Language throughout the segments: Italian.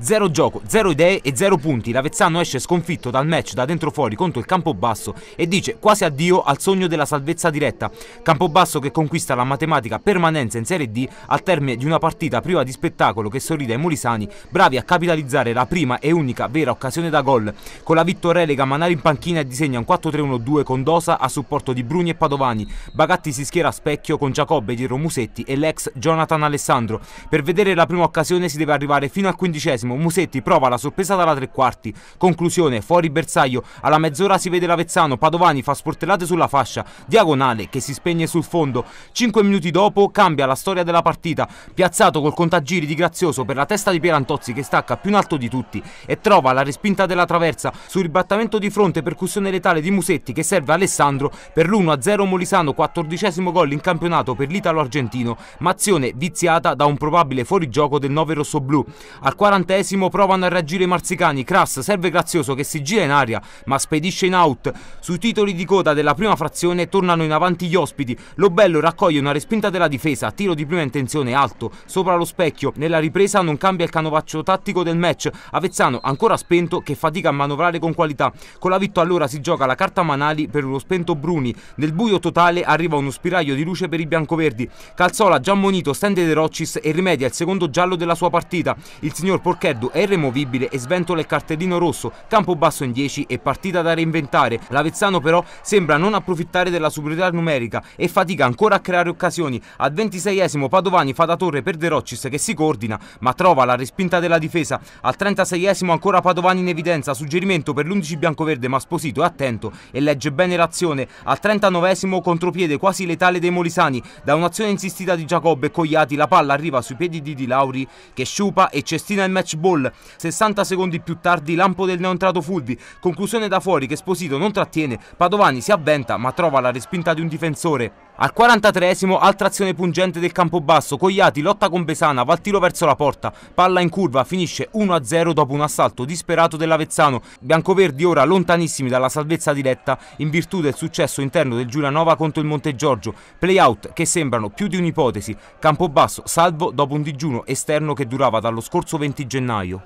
Zero gioco, zero idee e zero punti. Lavezzano esce sconfitto dal match da dentro fuori contro il Campobasso e dice quasi addio al sogno della salvezza diretta. Campobasso che conquista la matematica permanenza in Serie D al termine di una partita priva di spettacolo che sorride ai molisani, bravi a capitalizzare la prima e unica vera occasione da gol. Con la vittorelega Manari in panchina e disegna un 4-3-1-2 con Dosa a supporto di Bruni e Padovani. Bagatti si schiera a specchio con Giacobbe di Romusetti e l'ex Jonathan Alessandro. Per vedere la prima occasione si deve arrivare fino al quindicesimo ventiduesimo, Musetti prova la sorpresa dalla tre quarti, conclusione fuori bersaglio, alla mezz'ora si vede l'Avezzano, Padovani fa sportellate sulla fascia, diagonale che si spegne sul fondo, Cinque minuti dopo cambia la storia della partita, piazzato col contagiri di Grazioso per la testa di Pierantozzi che stacca più in alto di tutti e trova la respinta della traversa sul ribattamento di fronte percussione letale di Musetti che serve Alessandro per l'1-0 Molisano, quattordicesimo gol in campionato per l'Italo-Argentino, ma azione viziata da un probabile fuorigioco del 9 rosso-blu. Al quarantesimo ventesimo provano a reagire i marzicani. Crass serve Grazioso che si gira in aria ma spedisce in out. Sui titoli di coda della prima frazione tornano in avanti gli ospiti. Lobello raccoglie una respinta della difesa, tiro di prima intenzione alto, sopra lo specchio. Nella ripresa non cambia il canovaccio tattico del match. Avezzano ancora spento che fatica a manovrare con qualità. Con la vitto allora si gioca la carta Manali per uno spento Bruni. Nel buio totale arriva uno spiraglio di luce per i biancoverdi. Calzola già ammonito stende De Rocis e rimedia il secondo giallo della sua partita. Il signor Porcaro Marcheddu è irremovibile e sventola il cartellino rosso, campo basso in 10 e partita da reinventare. L'Avezzano però sembra non approfittare della superiorità numerica e fatica ancora a creare occasioni. Al 26esimo Padovani fa da torre per De Rocis che si coordina ma trova la respinta della difesa. Al 36esimo ancora Padovani in evidenza, suggerimento per l'11 biancoverde ma Sposito e attento e legge bene l'azione. Al 39esimo contropiede quasi letale dei Molisani. Da un'azione insistita di Giacobbe e Cogliati la palla arriva sui piedi di Di Lauri che sciupa e cestina il match ball. 60 secondi più tardi lampo del neontrato Fulvi, conclusione da fuori che Sposito non trattiene, Padovani si avventa ma trova la respinta di un difensore. Al 43esimo, altra azione pungente del Campobasso, Cogliati lotta con Besana, va tiro verso la porta, palla in curva, finisce 1-0 dopo un assalto disperato dell'Avezzano. Biancoverdi ora lontanissimi dalla salvezza diretta in virtù del successo interno del Giulianova contro il Monte Giorgio. Playout che sembrano più di un'ipotesi, Campobasso salvo dopo un digiuno esterno che durava dallo scorso 20 gennaio.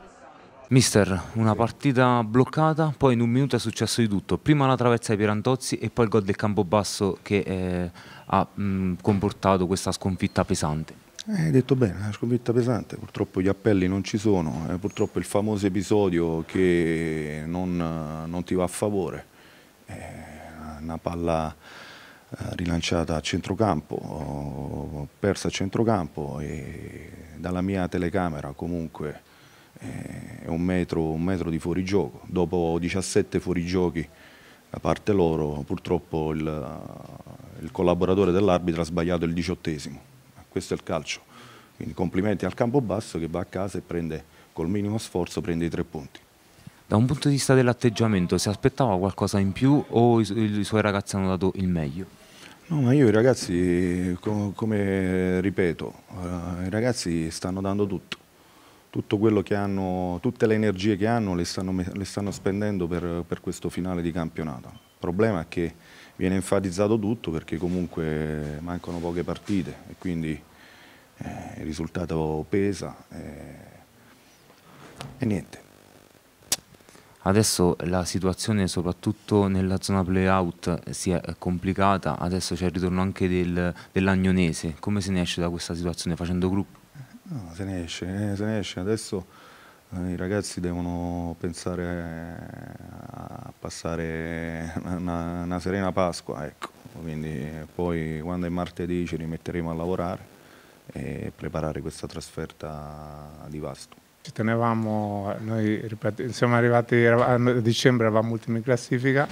Mister, una partita bloccata, poi in un minuto è successo di tutto. Prima la traversa ai Pirantozzi e poi il gol del Campobasso che eh, ha mh, mm, comportato questa sconfitta pesante. Eh, hai eh, detto bene, una sconfitta pesante, purtroppo gli appelli non ci sono, è eh, purtroppo il famoso episodio che non, non ti va a favore, è eh, una palla rilanciata a centrocampo, oh, persa a centrocampo e dalla mia telecamera comunque eh, è un metro, un metro di fuorigioco. Dopo 17 fuorigiochi da parte loro, purtroppo il, eh, il collaboratore dell'arbitro ha sbagliato il diciottesimo. Questo è il calcio. Quindi complimenti al campo basso che va a casa e prende, col minimo sforzo, prende i tre punti. Da un punto di vista dell'atteggiamento, si aspettava qualcosa in più o i, su i suoi ragazzi hanno dato il meglio? No, ma io i ragazzi, com come ripeto, eh, i ragazzi stanno dando tutto tutto quello che hanno, tutte le energie che hanno le stanno, le stanno spendendo per, per, questo finale di campionato. Il problema è che viene enfatizzato tutto perché comunque mancano poche partite e quindi eh, il risultato pesa eh, e niente. Adesso la situazione soprattutto nella zona playout si è complicata, adesso c'è il ritorno anche del, dell'Agnonese, come se ne esce da questa situazione facendo gruppo? No, se ne esce, eh, se ne esce. Adesso eh, i ragazzi devono pensare eh, a passare una, una serena Pasqua, ecco. Quindi poi quando è martedì ci rimetteremo a lavorare e preparare questa trasferta di Vasto. Ci tenevamo, noi siamo arrivati a dicembre, eravamo ultimi in classifica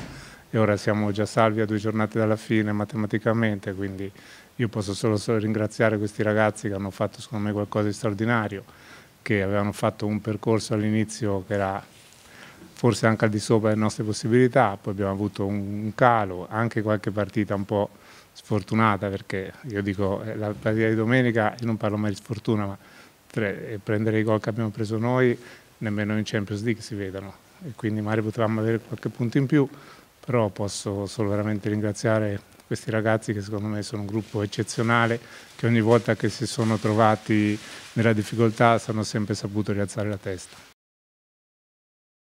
e ora siamo già salvi a due giornate dalla fine matematicamente, quindi io posso solo, ringraziare questi ragazzi che hanno fatto secondo me qualcosa di straordinario, che avevano fatto un percorso all'inizio che era forse anche al di sopra delle nostre possibilità, poi abbiamo avuto un calo, anche qualche partita un po' sfortunata, perché io dico eh, la partita di domenica, io non parlo mai di sfortuna, ma eh, prendere i gol che abbiamo preso noi, nemmeno in Champions League si vedono, e quindi magari potremmo avere qualche punto in più, però posso solo veramente ringraziare questi ragazzi che secondo me sono un gruppo eccezionale, che ogni volta che si sono trovati nella difficoltà hanno sempre saputo rialzare la testa.